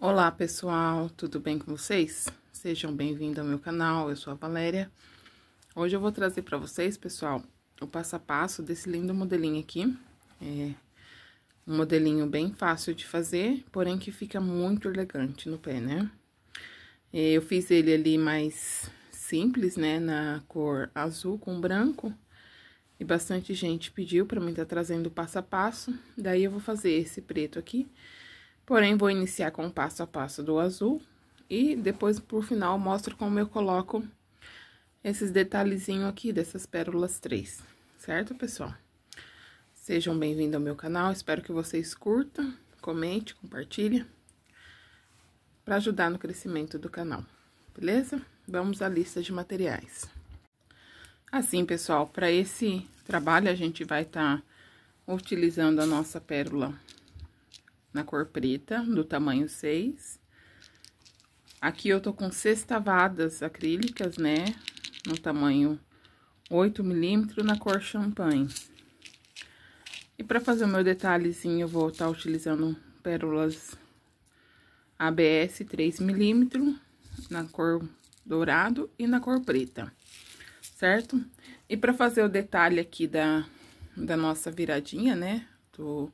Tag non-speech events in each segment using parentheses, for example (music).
Olá pessoal, tudo bem com vocês? Sejam bem-vindos ao meu canal, eu sou a Valéria. Hoje eu vou trazer para vocês, pessoal, o passo a passo desse lindo modelinho aqui. É um modelinho bem fácil de fazer, porém que fica muito elegante no pé, né? É, eu fiz ele ali mais simples, né, na cor azul com branco. E bastante gente pediu para mim estar tá trazendo passo a passo, daí eu vou fazer esse preto aqui Porém, vou iniciar com o passo a passo do azul. E depois, por final, mostro como eu coloco esses detalhezinhos aqui dessas pérolas três, certo, pessoal? Sejam bem-vindos ao meu canal, espero que vocês curtam, comente, compartilhe, para ajudar no crescimento do canal, beleza? Vamos à lista de materiais. Assim, pessoal, para esse trabalho, a gente vai estar tá utilizando a nossa pérola na cor preta, do tamanho 6. Aqui eu tô com sextavadas acrílicas, né? No tamanho 8 milímetros, na cor champanhe. E para fazer o meu detalhezinho, eu vou estar tá utilizando pérolas ABS 3 milímetros, na cor dourado e na cor preta, certo? E para fazer o detalhe aqui da, da nossa viradinha, né? Do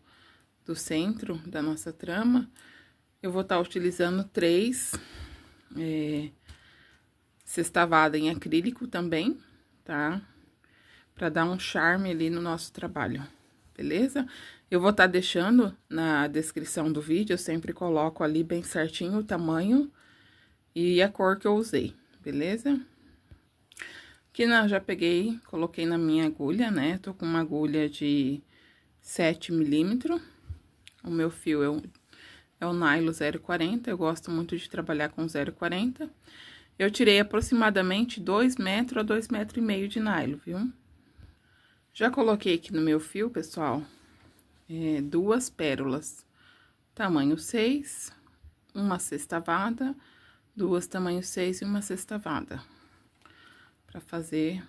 do centro da nossa trama, eu vou estar tá utilizando três é, sextavada em acrílico também, tá? Pra dar um charme ali no nosso trabalho, beleza? Eu vou estar tá deixando na descrição do vídeo, eu sempre coloco ali bem certinho o tamanho e a cor que eu usei, beleza? Aqui não, já peguei, coloquei na minha agulha, né? Tô com uma agulha de 7 milímetros. O meu fio é, um, é o nylon 040, eu gosto muito de trabalhar com 040. Eu tirei aproximadamente 2 metros a 2,5 metros e meio de nylon, viu? Já coloquei aqui no meu fio, pessoal, é, duas pérolas, tamanho 6, uma sextavada, duas tamanho 6 e uma sextavada, Pra fazer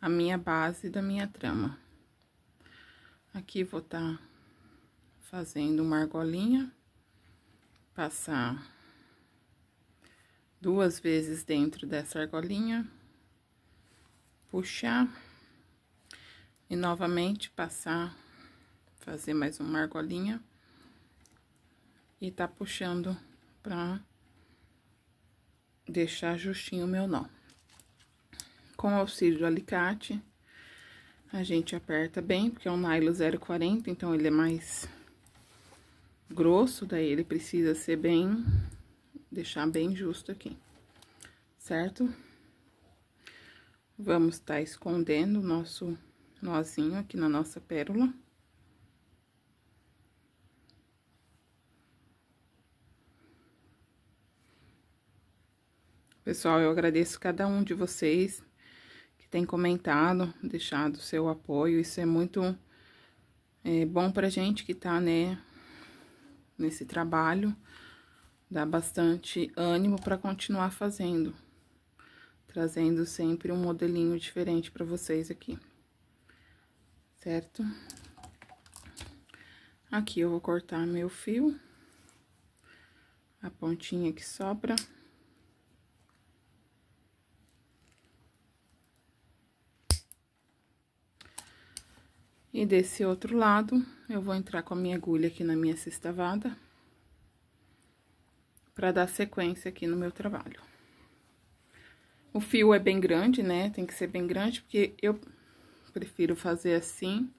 a minha base da minha trama. Aqui vou estar... Tá fazendo uma argolinha, passar duas vezes dentro dessa argolinha, puxar e novamente passar, fazer mais uma argolinha e tá puxando pra deixar justinho o meu nó. Com auxílio do alicate, a gente aperta bem, porque é um nylon 040, então ele é mais grosso, daí ele precisa ser bem, deixar bem justo aqui, certo? Vamos estar tá escondendo o nosso nozinho aqui na nossa pérola. Pessoal, eu agradeço cada um de vocês que tem comentado, deixado seu apoio. Isso é muito é, bom pra gente que tá, né, nesse trabalho, dá bastante ânimo para continuar fazendo, trazendo sempre um modelinho diferente para vocês aqui, certo? Aqui eu vou cortar meu fio, a pontinha que sobra. E desse outro lado, eu vou entrar com a minha agulha aqui na minha sexta Pra para dar sequência aqui no meu trabalho. O fio é bem grande, né? Tem que ser bem grande, porque eu prefiro fazer assim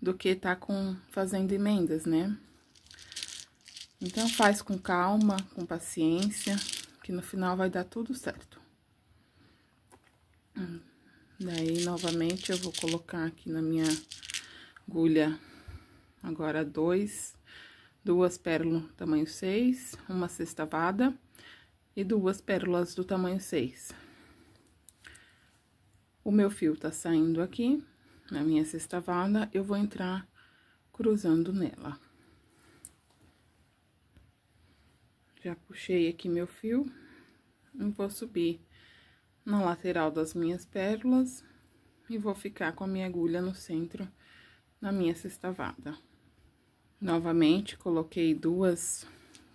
do que tá com fazendo emendas, né? Então, faz com calma, com paciência, que no final vai dar tudo certo. Daí, novamente, eu vou colocar aqui na minha agulha agora dois, duas pérolas tamanho 6, uma sextavada e duas pérolas do tamanho 6. O meu fio tá saindo aqui, na minha sextavada, eu vou entrar cruzando nela. Já puxei aqui meu fio, e vou subir na lateral das minhas pérolas e vou ficar com a minha agulha no centro na minha sextavada. Novamente, coloquei duas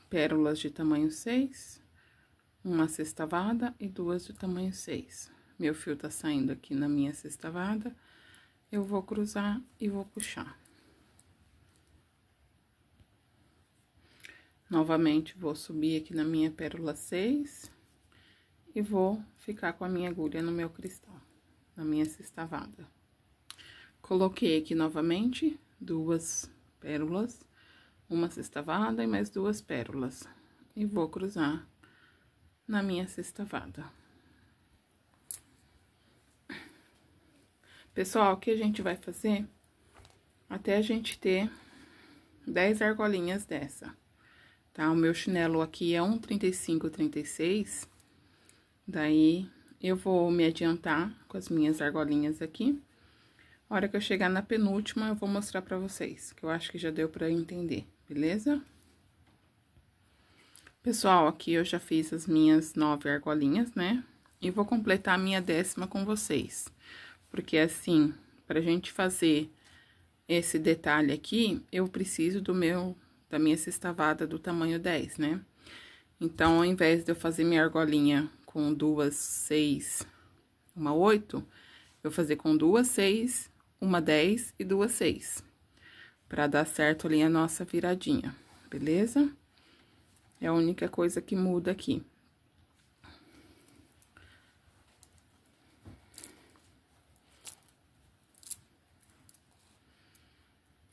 pérolas de tamanho 6, uma sextavada e duas de tamanho 6. Meu fio tá saindo aqui na minha sextavada, eu vou cruzar e vou puxar. Novamente, vou subir aqui na minha pérola 6 e vou ficar com a minha agulha no meu cristal, na minha sextavada. Coloquei aqui novamente duas pérolas, uma sextavada e mais duas pérolas. E vou cruzar na minha sextavada. Pessoal, o que a gente vai fazer até a gente ter 10 argolinhas dessa, tá? O meu chinelo aqui é 1,35, 36, daí eu vou me adiantar com as minhas argolinhas aqui a hora que eu chegar na penúltima, eu vou mostrar pra vocês, que eu acho que já deu pra entender, beleza? Pessoal, aqui eu já fiz as minhas nove argolinhas, né? E vou completar a minha décima com vocês. Porque, assim, pra gente fazer esse detalhe aqui, eu preciso do meu, da minha sextavada do tamanho 10, né? Então, ao invés de eu fazer minha argolinha com duas, seis, uma oito, eu vou fazer com duas, seis, uma 10 e duas 6, para dar certo ali a nossa viradinha, beleza? É a única coisa que muda aqui.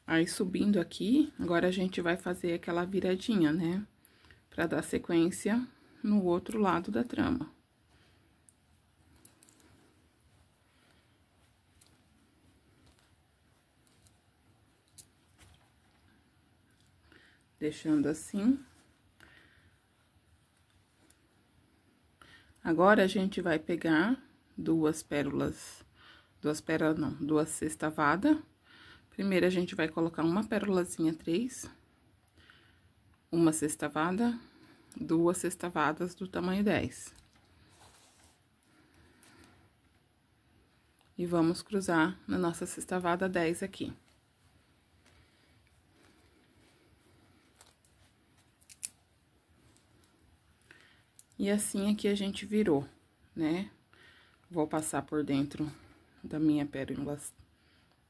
Aí, subindo aqui, agora a gente vai fazer aquela viradinha, né? Pra dar sequência no outro lado da trama. deixando assim. Agora, a gente vai pegar duas pérolas, duas pérolas não, duas sextavadas. Primeiro, a gente vai colocar uma pérolazinha três, uma sextavada, duas sextavadas do tamanho 10. E vamos cruzar na nossa sextavada 10 aqui. E assim aqui é a gente virou, né? Vou passar por dentro da minha pérola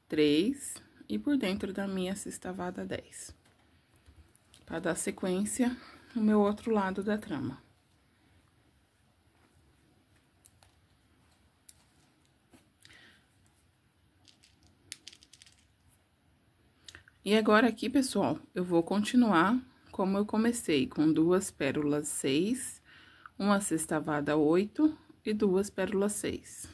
3 e por dentro da minha sextavada 10. Para dar sequência no meu outro lado da trama. E agora aqui, pessoal, eu vou continuar como eu comecei, com duas pérolas 6 uma sextavada oito e duas pérolas seis.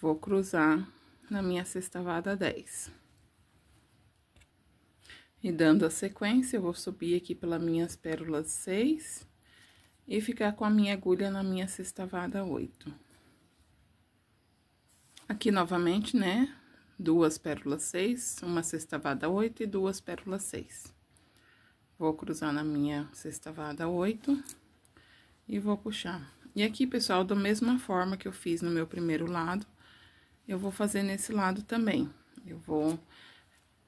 Vou cruzar na minha sextavada dez. E dando a sequência, eu vou subir aqui pelas minhas pérolas seis e ficar com a minha agulha na minha sextavada oito. Aqui novamente, né? Duas pérolas seis, uma sextavada oito e duas pérolas seis. Vou cruzar na minha sextavada oito e vou puxar. E aqui, pessoal, da mesma forma que eu fiz no meu primeiro lado, eu vou fazer nesse lado também. Eu vou...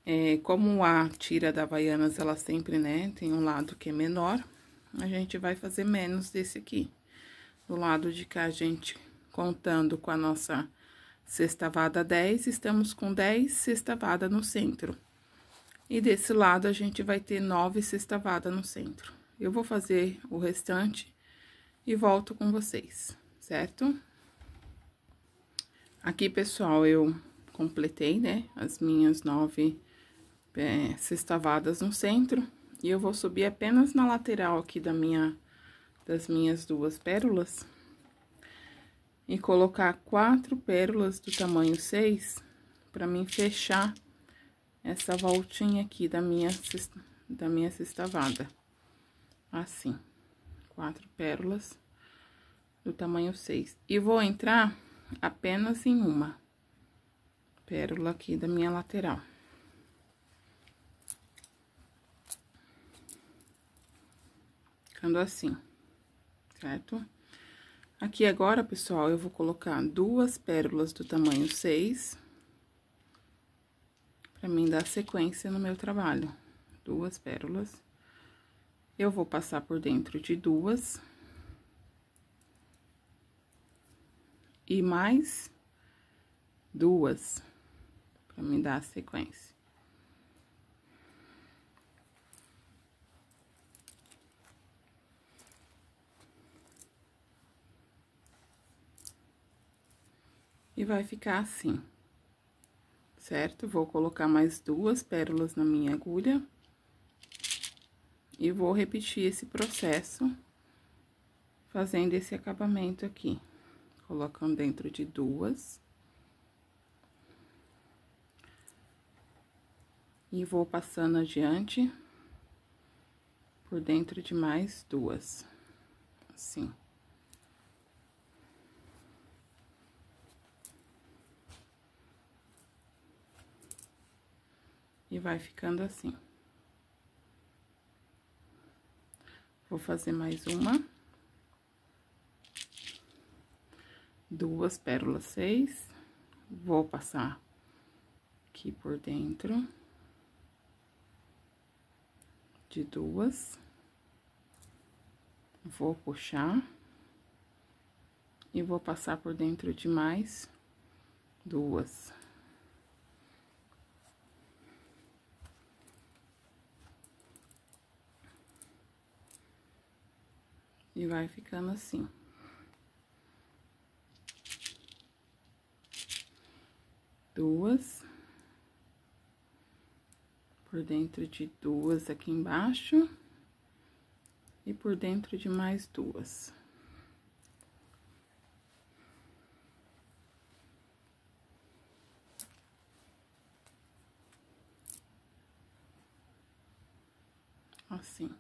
É, como a tira da Havaianas, ela sempre, né, tem um lado que é menor, a gente vai fazer menos desse aqui. Do lado de cá, a gente, contando com a nossa sextavada 10, estamos com 10 sextavada no centro. E desse lado, a gente vai ter 9 sextavada no centro. Eu vou fazer o restante e volto com vocês, certo? Aqui, pessoal, eu completei, né, as minhas nove é, sextavadas no centro. E eu vou subir apenas na lateral aqui da minha, das minhas duas pérolas. E colocar quatro pérolas do tamanho seis pra mim fechar essa voltinha aqui da minha, da minha sextavada. Assim quatro pérolas do tamanho 6. E vou entrar apenas em uma pérola aqui da minha lateral. Ficando assim, certo? Aqui agora, pessoal, eu vou colocar duas pérolas do tamanho 6, pra mim dar sequência no meu trabalho. Duas pérolas. Eu vou passar por dentro de duas. E mais duas, para me dar a sequência. E vai ficar assim, certo? Vou colocar mais duas pérolas na minha agulha. E vou repetir esse processo, fazendo esse acabamento aqui. Colocando dentro de duas. E vou passando adiante por dentro de mais duas. Assim. E vai ficando assim. Vou fazer mais uma. Duas pérolas seis. Vou passar aqui por dentro. De duas. Vou puxar. E vou passar por dentro de mais duas. E vai ficando assim. Duas. Por dentro de duas aqui embaixo. E por dentro de mais duas. Assim.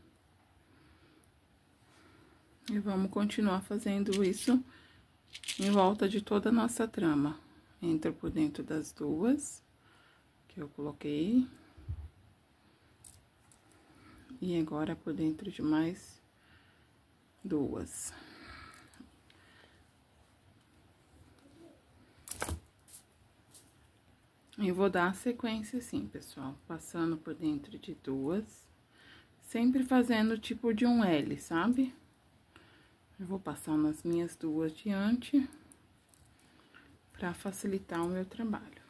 E vamos continuar fazendo isso em volta de toda a nossa trama. Entra por dentro das duas que eu coloquei. E agora por dentro de mais duas. E vou dar a sequência assim, pessoal, passando por dentro de duas, sempre fazendo tipo de um L, sabe? Eu vou passar nas minhas duas diante, para facilitar o meu trabalho.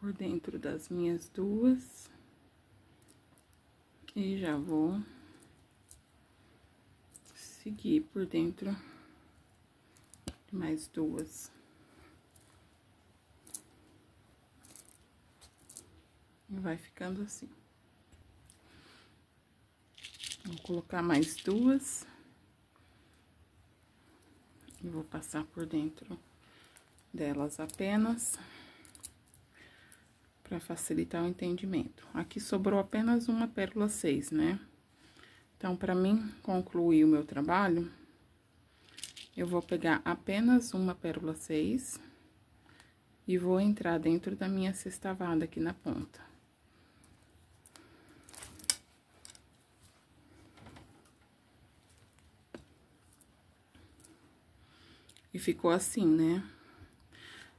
Por dentro das minhas duas. E já vou seguir por dentro mais duas. E vai ficando assim. Vou colocar mais duas. E vou passar por dentro delas apenas para facilitar o entendimento. Aqui sobrou apenas uma pérola 6, né? Então, para mim concluir o meu trabalho, eu vou pegar apenas uma pérola 6 e vou entrar dentro da minha sextavada aqui na ponta. E ficou assim, né?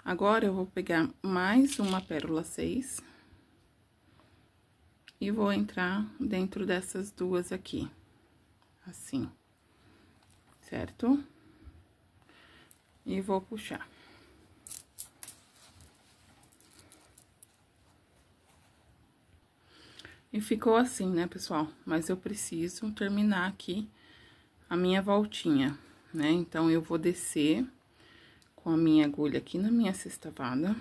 Agora, eu vou pegar mais uma pérola 6. E vou entrar dentro dessas duas aqui. Assim. Certo? E vou puxar. E ficou assim, né, pessoal? Mas eu preciso terminar aqui a minha voltinha né? Então, eu vou descer com a minha agulha aqui na minha sextavada.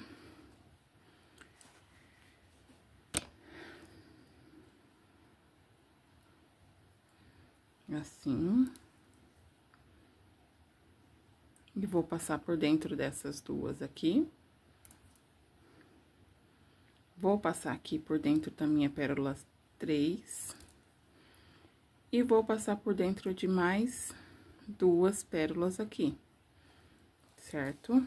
Assim. E vou passar por dentro dessas duas aqui. Vou passar aqui por dentro da minha pérola 3. E vou passar por dentro de mais duas pérolas aqui, certo?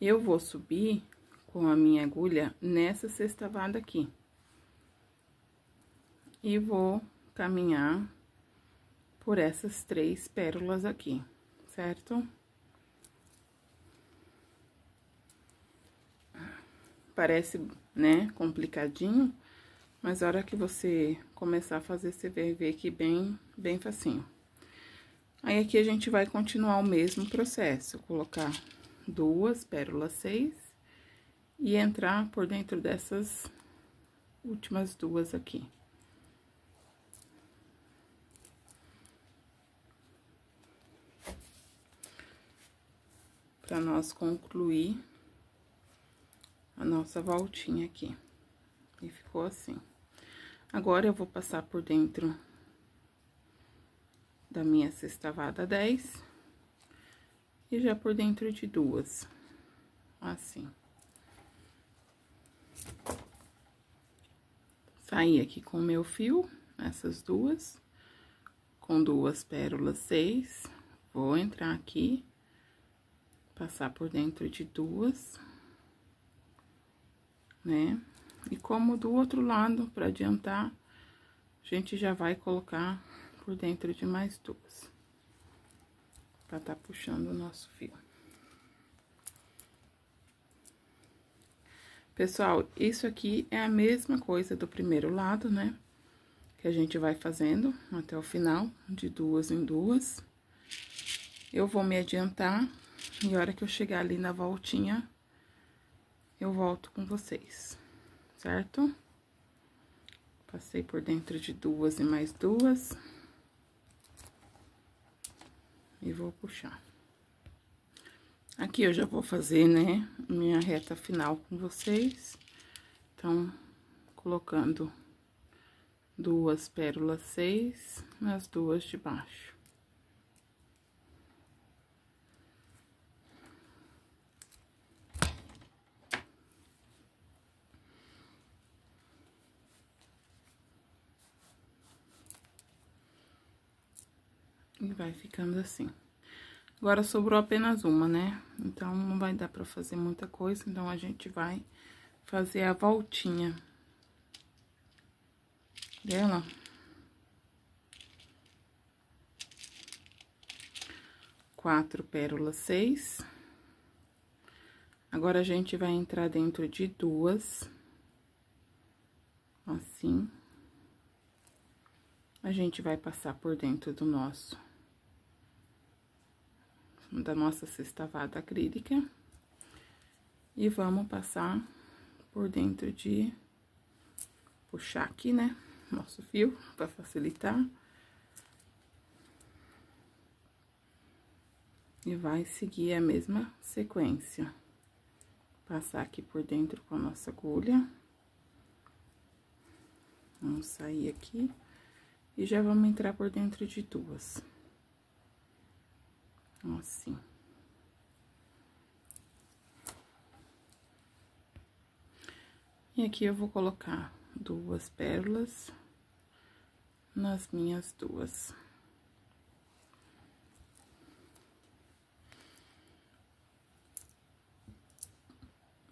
Eu vou subir com a minha agulha nessa sextavada aqui. E vou caminhar por essas três pérolas aqui, certo? Parece, né, complicadinho, mas a hora que você começar a fazer, você vai ver aqui bem, bem facinho. Aí, aqui a gente vai continuar o mesmo processo. Colocar duas pérolas seis e entrar por dentro dessas últimas duas aqui. Para nós concluir a nossa voltinha aqui. E ficou assim. Agora, eu vou passar por dentro da minha sextavada 10 e já por dentro de duas, assim. Saí aqui com o meu fio, essas duas, com duas pérolas seis, vou entrar aqui, passar por dentro de duas, né? E como do outro lado, para adiantar, a gente já vai colocar por dentro de mais duas. Pra tá puxando o nosso fio. Pessoal, isso aqui é a mesma coisa do primeiro lado, né? Que a gente vai fazendo até o final, de duas em duas. Eu vou me adiantar, e a hora que eu chegar ali na voltinha, eu volto com vocês certo? Passei por dentro de duas e mais duas. E vou puxar. Aqui eu já vou fazer, né, minha reta final com vocês. Então, colocando duas pérolas seis nas duas de baixo. vai ficando assim. Agora, sobrou apenas uma, né? Então, não vai dar pra fazer muita coisa, então a gente vai fazer a voltinha dela. Quatro pérolas, seis. Agora, a gente vai entrar dentro de duas, assim. A gente vai passar por dentro do nosso da nossa sextavada acrílica. E vamos passar por dentro de... Puxar aqui, né? Nosso fio, para facilitar. E vai seguir a mesma sequência. Passar aqui por dentro com a nossa agulha. Vamos sair aqui. E já vamos entrar por dentro de duas. Então, assim. E aqui eu vou colocar duas pérolas nas minhas duas.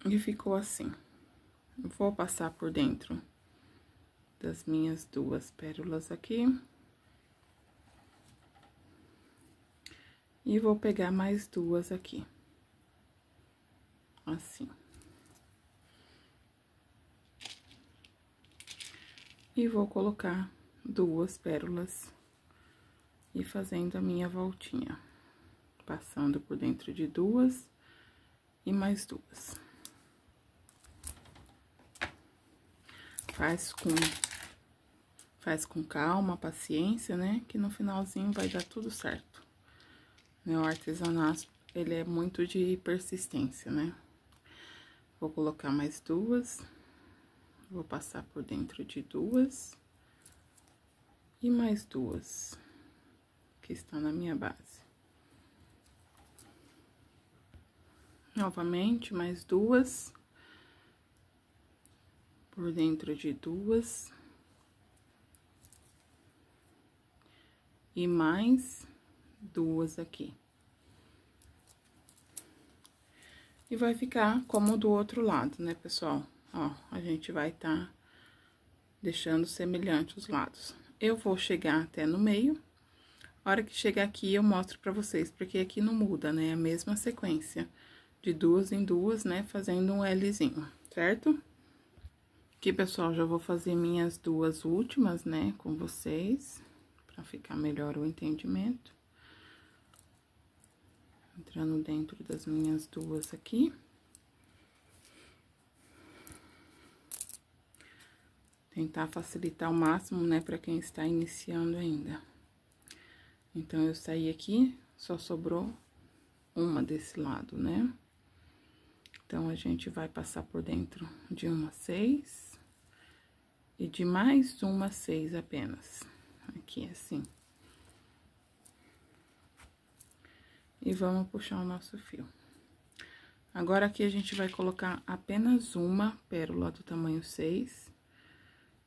E ficou assim. Vou passar por dentro das minhas duas pérolas aqui. E vou pegar mais duas aqui. Assim. E vou colocar duas pérolas e fazendo a minha voltinha. Passando por dentro de duas e mais duas. Faz com faz com calma, paciência, né? Que no finalzinho vai dar tudo certo. Meu artesanato, ele é muito de persistência, né? Vou colocar mais duas. Vou passar por dentro de duas. E mais duas. Que estão na minha base. Novamente, mais duas. Por dentro de duas. E mais duas aqui. E vai ficar como do outro lado, né, pessoal? Ó, a gente vai tá deixando semelhante os lados. Eu vou chegar até no meio. A hora que chegar aqui, eu mostro pra vocês, porque aqui não muda, né? É a mesma sequência de duas em duas, né? Fazendo um Lzinho, certo? Aqui, pessoal, já vou fazer minhas duas últimas, né, com vocês, pra ficar melhor o entendimento entrando dentro das minhas duas aqui. Tentar facilitar ao máximo, né, pra quem está iniciando ainda. Então, eu saí aqui, só sobrou uma desse lado, né? Então, a gente vai passar por dentro de uma seis e de mais uma seis apenas. Aqui, assim. e vamos puxar o nosso fio. Agora, aqui a gente vai colocar apenas uma pérola do tamanho 6,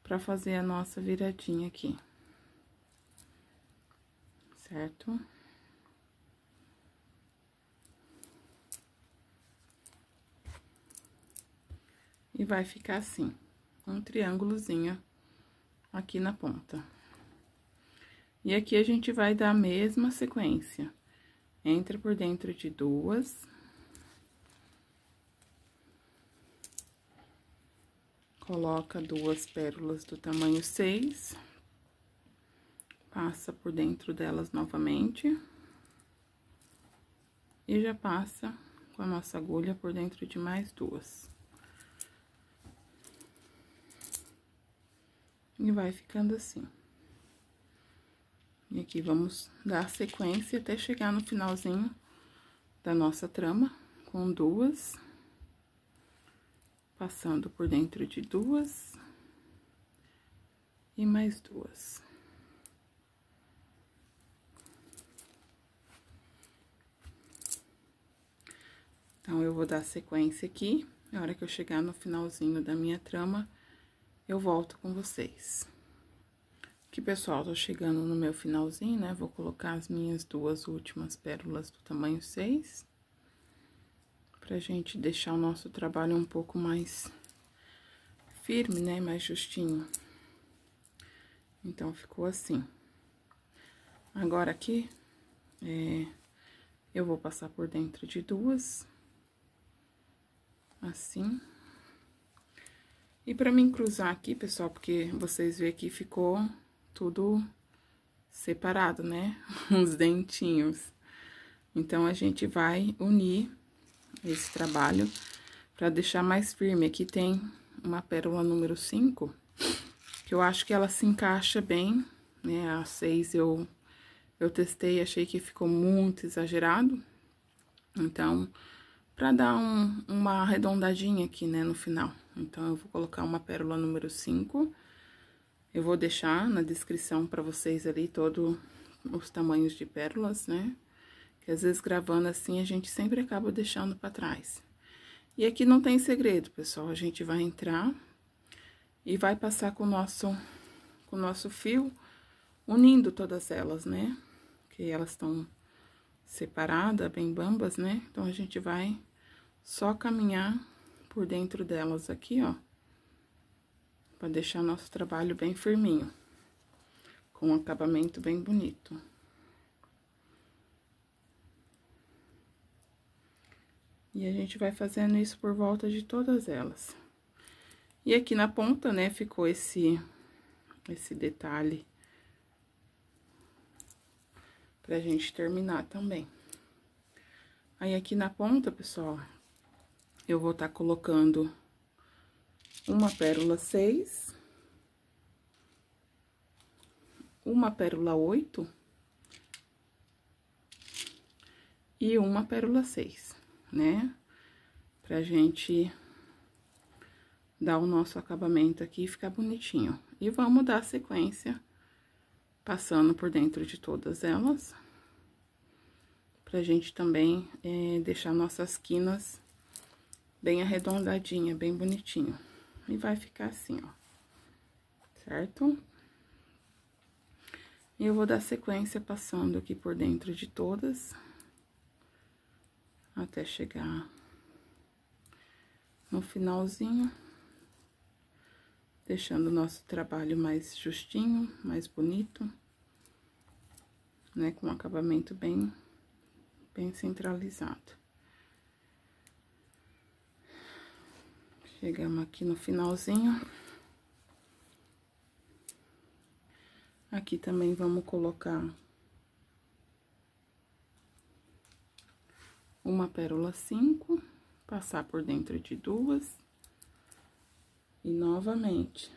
pra fazer a nossa viradinha aqui. Certo? E vai ficar assim, um triângulozinho aqui na ponta. E aqui a gente vai dar a mesma sequência entra por dentro de duas. Coloca duas pérolas do tamanho 6. Passa por dentro delas novamente. E já passa com a nossa agulha por dentro de mais duas. E vai ficando assim. E aqui vamos dar sequência até chegar no finalzinho da nossa trama, com duas, passando por dentro de duas e mais duas. Então, eu vou dar sequência aqui, na hora que eu chegar no finalzinho da minha trama, eu volto com vocês. Aqui, pessoal, tô chegando no meu finalzinho, né? Vou colocar as minhas duas últimas pérolas do tamanho 6. Pra gente deixar o nosso trabalho um pouco mais firme, né? Mais justinho. Então, ficou assim. Agora, aqui, é, eu vou passar por dentro de duas. Assim. E pra mim cruzar aqui, pessoal, porque vocês veem que ficou tudo separado, né? (laughs) Uns dentinhos. Então, a gente vai unir esse trabalho para deixar mais firme. Aqui tem uma pérola número 5, que eu acho que ela se encaixa bem, né? A 6 eu, eu testei, achei que ficou muito exagerado. Então, para dar um, uma arredondadinha aqui, né, no final. Então, eu vou colocar uma pérola número 5 eu vou deixar na descrição para vocês ali todos os tamanhos de pérolas, né? Que às vezes gravando assim a gente sempre acaba deixando para trás. E aqui não tem segredo, pessoal. A gente vai entrar e vai passar com o nosso, com o nosso fio, unindo todas elas, né? Que elas estão separadas, bem bambas, né? Então, a gente vai só caminhar por dentro delas aqui, ó para deixar nosso trabalho bem firminho, com um acabamento bem bonito. E a gente vai fazendo isso por volta de todas elas. E aqui na ponta, né, ficou esse, esse detalhe pra gente terminar também. Aí, aqui na ponta, pessoal, eu vou estar tá colocando uma pérola seis, uma pérola oito e uma pérola seis, né? Pra gente dar o nosso acabamento aqui e ficar bonitinho. E vamos dar sequência passando por dentro de todas elas, pra gente também é, deixar nossas quinas bem arredondadinha, bem bonitinho. E vai ficar assim, ó. Certo? E eu vou dar sequência passando aqui por dentro de todas. Até chegar no finalzinho. Deixando o nosso trabalho mais justinho, mais bonito. Né? Com um acabamento bem, bem centralizado. Chegamos aqui no finalzinho. Aqui também vamos colocar uma pérola 5, passar por dentro de duas. E novamente.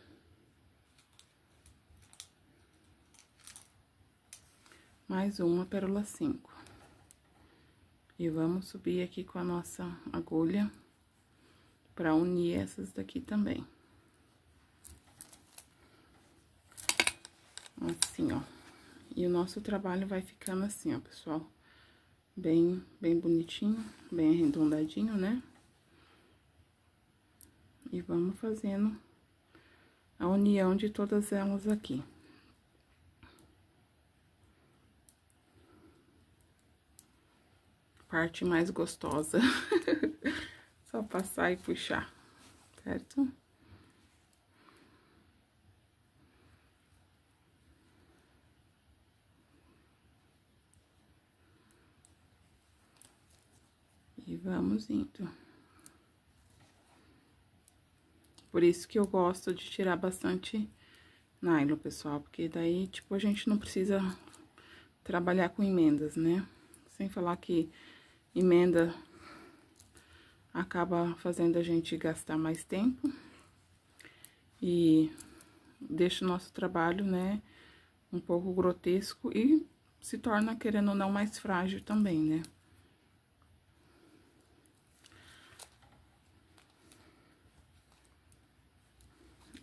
Mais uma pérola 5. E vamos subir aqui com a nossa agulha pra unir essas daqui também. Assim, ó. E o nosso trabalho vai ficando assim, ó, pessoal. Bem, bem bonitinho, bem arredondadinho, né? E vamos fazendo a união de todas elas aqui. Parte mais gostosa. (laughs) Só passar e puxar, certo? E vamos indo. Por isso que eu gosto de tirar bastante nylon, pessoal, porque daí, tipo, a gente não precisa trabalhar com emendas, né? Sem falar que emenda acaba fazendo a gente gastar mais tempo e deixa o nosso trabalho, né, um pouco grotesco e se torna, querendo ou não, mais frágil também, né?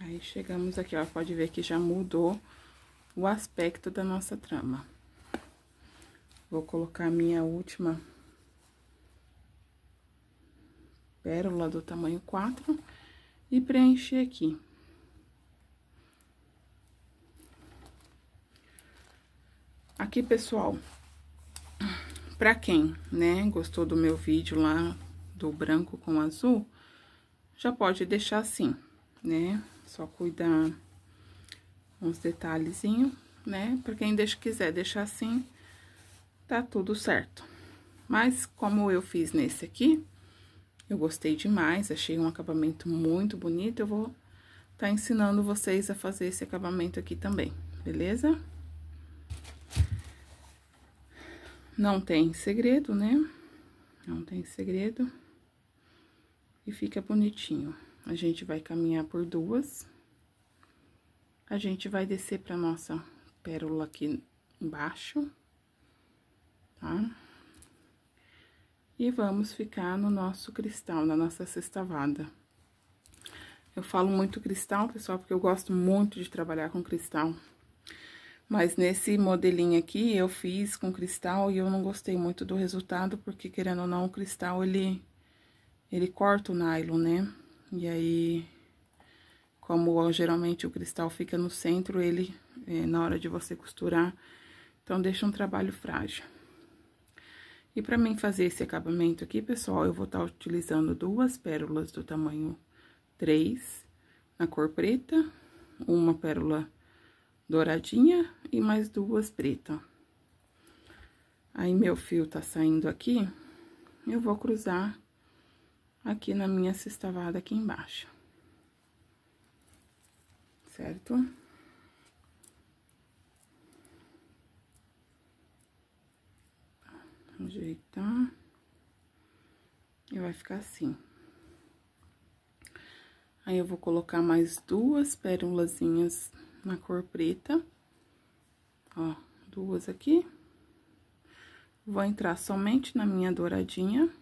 Aí chegamos aqui, ó, pode ver que já mudou o aspecto da nossa trama. Vou colocar a minha última pérola do tamanho 4 e preencher aqui. Aqui, pessoal, pra quem, né, gostou do meu vídeo lá do branco com azul, já pode deixar assim, né? Só cuidar uns detalhezinhos, né? Pra quem deixa, quiser deixar assim, tá tudo certo. Mas, como eu fiz nesse aqui, eu gostei demais, achei um acabamento muito bonito. Eu vou tá ensinando vocês a fazer esse acabamento aqui também, beleza? Não tem segredo, né? Não tem segredo. E fica bonitinho. A gente vai caminhar por duas. A gente vai descer pra nossa pérola aqui embaixo, tá? Tá? E vamos ficar no nosso cristal, na nossa sextavada. Eu falo muito cristal, pessoal, porque eu gosto muito de trabalhar com cristal. Mas nesse modelinho aqui, eu fiz com cristal e eu não gostei muito do resultado, porque querendo ou não, o cristal, ele, ele corta o nylon, né? E aí, como geralmente o cristal fica no centro, ele, eh, na hora de você costurar, então deixa um trabalho frágil. E para mim fazer esse acabamento aqui, pessoal, eu vou estar tá utilizando duas pérolas do tamanho 3 na cor preta, uma pérola douradinha e mais duas preta. Aí, meu fio tá saindo aqui, eu vou cruzar aqui na minha sextavada aqui embaixo. Certo? ajeitar. E vai ficar assim. Aí, eu vou colocar mais duas pérolazinhas na cor preta. Ó, duas aqui. Vou entrar somente na minha douradinha.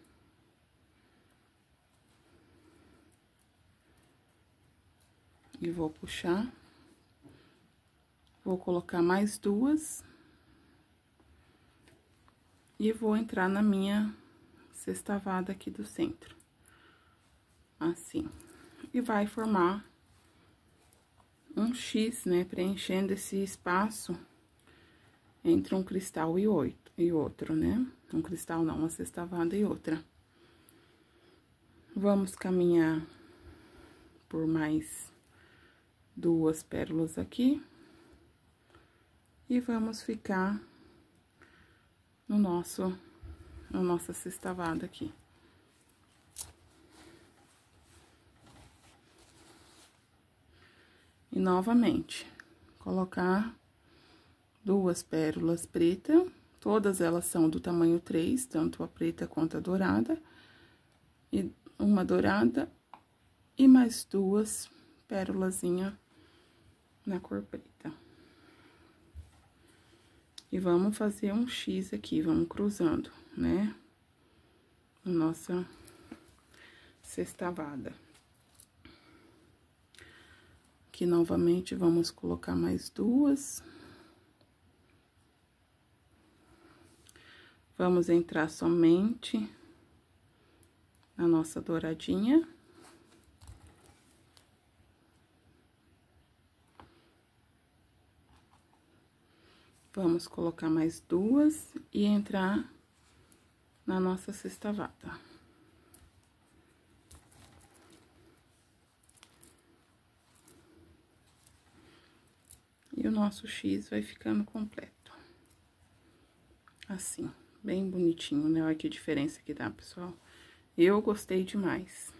E vou puxar. Vou colocar mais duas. E vou entrar na minha sextavada aqui do centro. Assim. E vai formar um X, né? Preenchendo esse espaço entre um cristal e, oito, e outro, né? Um cristal não, uma sextavada e outra. Vamos caminhar por mais duas pérolas aqui. E vamos ficar no nosso, na nossa sextavada aqui. E novamente, colocar duas pérolas preta, todas elas são do tamanho 3, tanto a preta quanto a dourada, e uma dourada e mais duas pérolazinha na cor preta. E vamos fazer um X aqui, vamos cruzando, né? Nossa sextavada. Aqui, novamente, vamos colocar mais duas. Vamos entrar somente na nossa douradinha. Vamos colocar mais duas e entrar na nossa sexta vata. E o nosso X vai ficando completo. Assim, bem bonitinho, né? Olha que diferença que dá, pessoal. Eu gostei demais.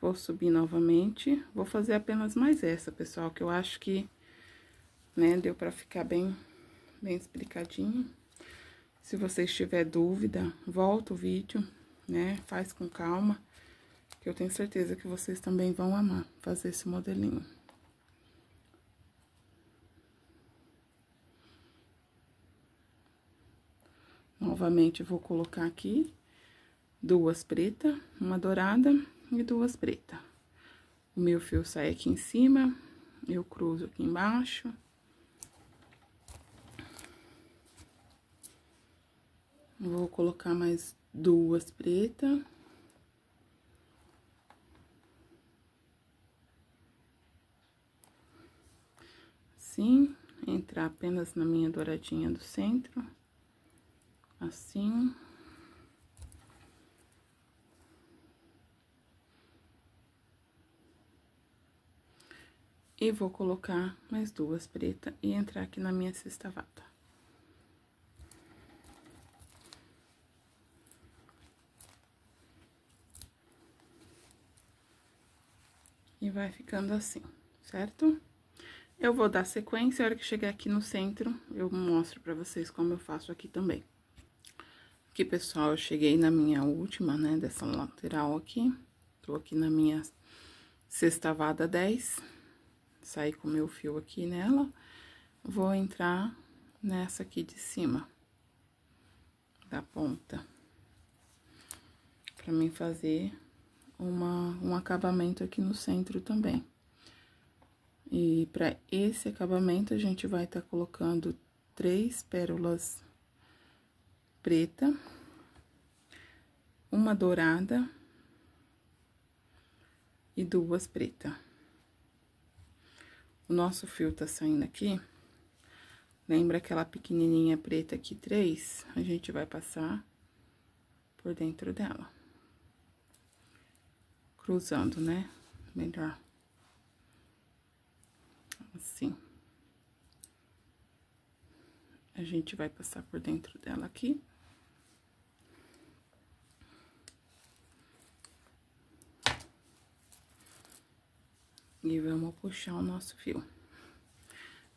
Vou subir novamente, vou fazer apenas mais essa, pessoal, que eu acho que né? Deu pra ficar bem, bem explicadinho. Se vocês tiver dúvida, volta o vídeo, né? Faz com calma, que eu tenho certeza que vocês também vão amar fazer esse modelinho. Novamente, vou colocar aqui duas pretas, uma dourada e duas pretas. O meu fio sai aqui em cima, eu cruzo aqui embaixo. Vou colocar mais duas pretas. Assim, entrar apenas na minha douradinha do centro. Assim. E vou colocar mais duas pretas e entrar aqui na minha sexta vata. E vai ficando assim, certo? Eu vou dar sequência, a hora que chegar aqui no centro, eu mostro pra vocês como eu faço aqui também. Aqui, pessoal, eu cheguei na minha última, né, dessa lateral aqui. Tô aqui na minha sextavada 10. Saí com meu fio aqui nela. Vou entrar nessa aqui de cima da ponta. Pra mim fazer uma, um acabamento aqui no centro também. E para esse acabamento, a gente vai estar tá colocando três pérolas preta, uma dourada e duas preta. O nosso fio tá saindo aqui. Lembra aquela pequenininha preta aqui, três? A gente vai passar por dentro dela cruzando, né? Melhor. Assim. A gente vai passar por dentro dela aqui. E vamos puxar o nosso fio.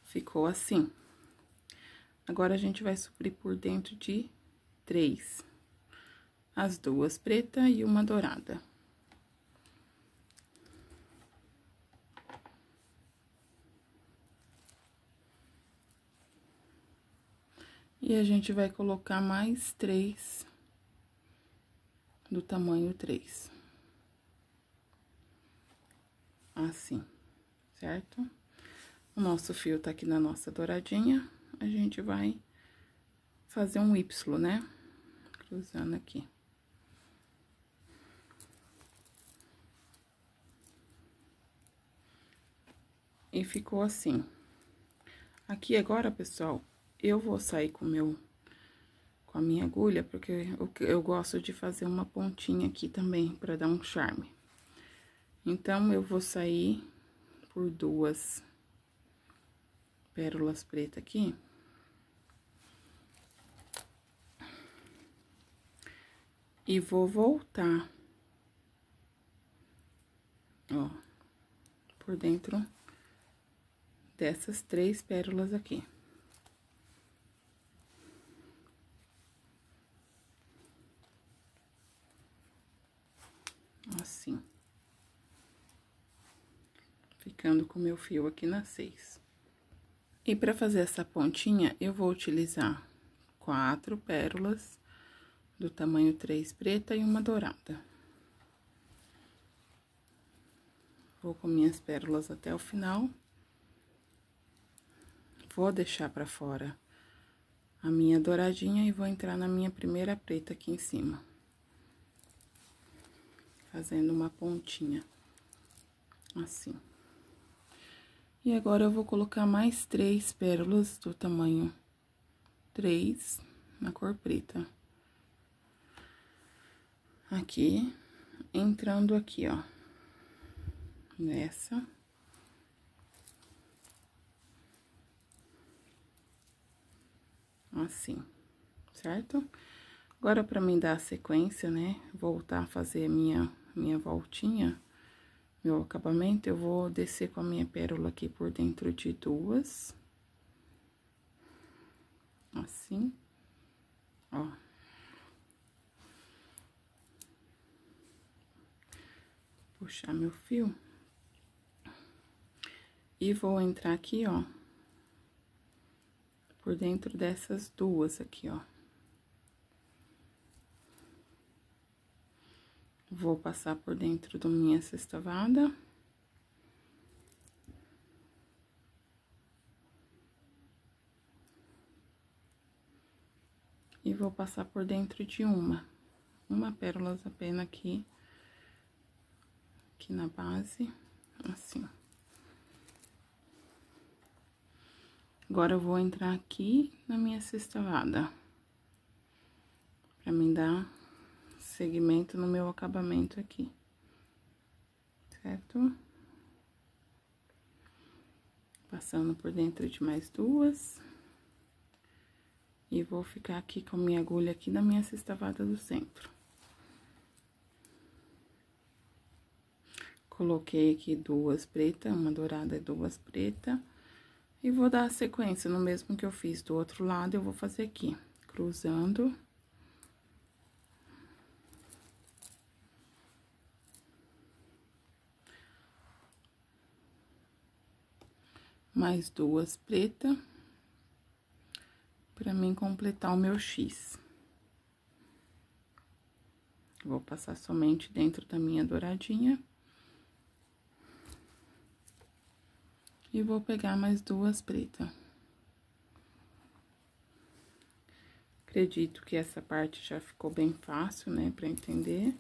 Ficou assim. Agora, a gente vai suprir por dentro de três. As duas preta e uma dourada. E a gente vai colocar mais três do tamanho três, Assim, certo? O nosso fio tá aqui na nossa douradinha, a gente vai fazer um Y, né? Cruzando aqui. E ficou assim. Aqui agora, pessoal, eu vou sair com meu com a minha agulha, porque eu, eu gosto de fazer uma pontinha aqui também, para dar um charme. Então, eu vou sair por duas pérolas pretas aqui. E vou voltar. Ó, por dentro dessas três pérolas aqui. assim. Ficando com meu fio aqui na seis. E para fazer essa pontinha, eu vou utilizar quatro pérolas do tamanho 3 preta e uma dourada. Vou com minhas pérolas até o final. Vou deixar para fora a minha douradinha e vou entrar na minha primeira preta aqui em cima fazendo uma pontinha, assim. E agora, eu vou colocar mais três pérolas do tamanho 3, na cor preta. Aqui, entrando aqui, ó, nessa. Assim, certo? Agora, pra mim dar a sequência, né, voltar a fazer a minha minha voltinha, meu acabamento, eu vou descer com a minha pérola aqui por dentro de duas. Assim. Ó. Puxar meu fio. E vou entrar aqui, ó. Por dentro dessas duas aqui, ó. Vou passar por dentro da minha sextavada. E vou passar por dentro de uma. Uma pérola apenas aqui. Aqui na base, assim. Agora, eu vou entrar aqui na minha sextavada. Pra mim dar segmento no meu acabamento aqui, certo? Passando por dentro de mais duas. E vou ficar aqui com a minha agulha aqui na minha sextavada do centro. Coloquei aqui duas pretas, uma dourada e duas pretas E vou dar a sequência no mesmo que eu fiz do outro lado, eu vou fazer aqui, cruzando... mais duas preta, para mim completar o meu X. Vou passar somente dentro da minha douradinha. E vou pegar mais duas preta. Acredito que essa parte já ficou bem fácil, né, para entender.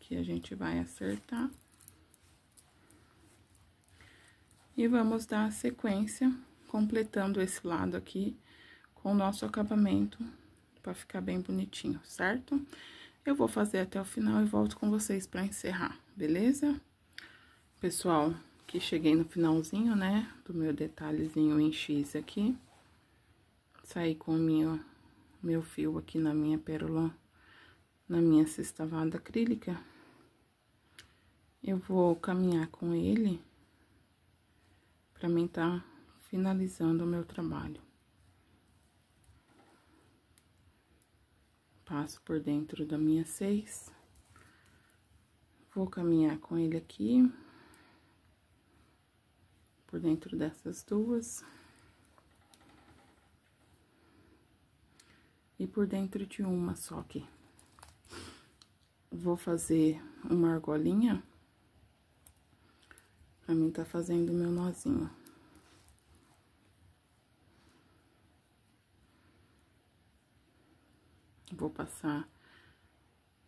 Que a gente vai acertar. E vamos dar sequência, completando esse lado aqui com o nosso acabamento, para ficar bem bonitinho, certo? Eu vou fazer até o final e volto com vocês para encerrar, beleza? Pessoal, que cheguei no finalzinho, né, do meu detalhezinho em X aqui. Saí com o meu, meu fio aqui na minha pérola, na minha sextavada acrílica. Eu vou caminhar com ele para mim estar tá finalizando o meu trabalho. Passo por dentro da minha seis. Vou caminhar com ele aqui. Por dentro dessas duas. E por dentro de uma só aqui. Vou fazer uma argolinha Pra mim tá fazendo o meu nozinho. Vou passar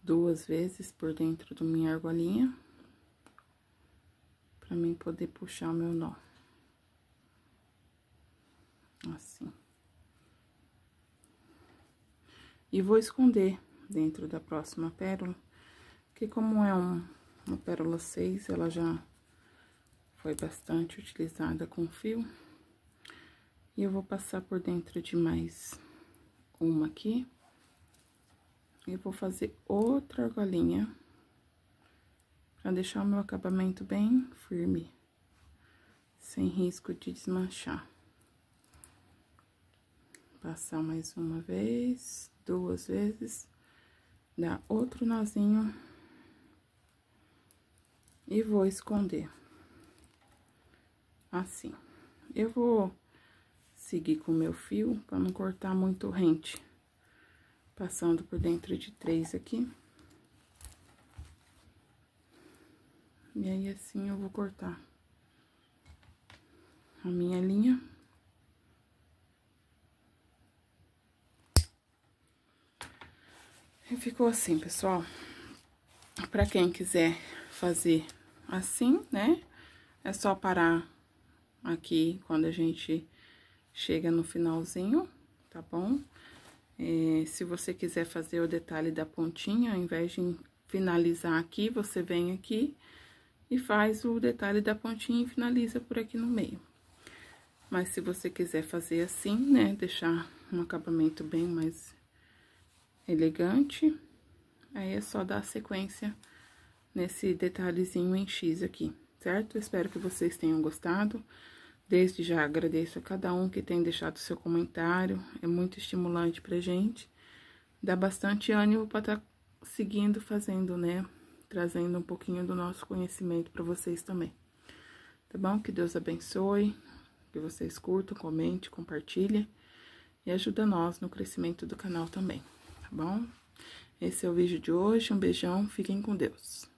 duas vezes por dentro do minha argolinha. Pra mim poder puxar o meu nó. Assim. E vou esconder dentro da próxima pérola. Que como é um, uma pérola 6, ela já foi bastante utilizada com fio. E eu vou passar por dentro de mais uma aqui. E vou fazer outra argolinha para deixar o meu acabamento bem firme, sem risco de desmanchar. Passar mais uma vez, duas vezes, dar outro nozinho e vou esconder assim. Eu vou seguir com o meu fio para não cortar muito rente, passando por dentro de três aqui. E aí, assim, eu vou cortar a minha linha. E ficou assim, pessoal. Pra quem quiser fazer assim, né? É só parar aqui quando a gente chega no finalzinho, tá bom? É, se você quiser fazer o detalhe da pontinha, ao invés de finalizar aqui, você vem aqui e faz o detalhe da pontinha e finaliza por aqui no meio. Mas se você quiser fazer assim, né, deixar um acabamento bem mais elegante, aí é só dar sequência nesse detalhezinho em X aqui, certo? Espero que vocês tenham gostado. Desde já agradeço a cada um que tem deixado seu comentário, é muito estimulante pra gente. Dá bastante ânimo para estar tá seguindo fazendo, né? Trazendo um pouquinho do nosso conhecimento para vocês também. Tá bom? Que Deus abençoe, que vocês curtam, comentem, compartilhem e ajuda nós no crescimento do canal também, tá bom? Esse é o vídeo de hoje, um beijão, fiquem com Deus.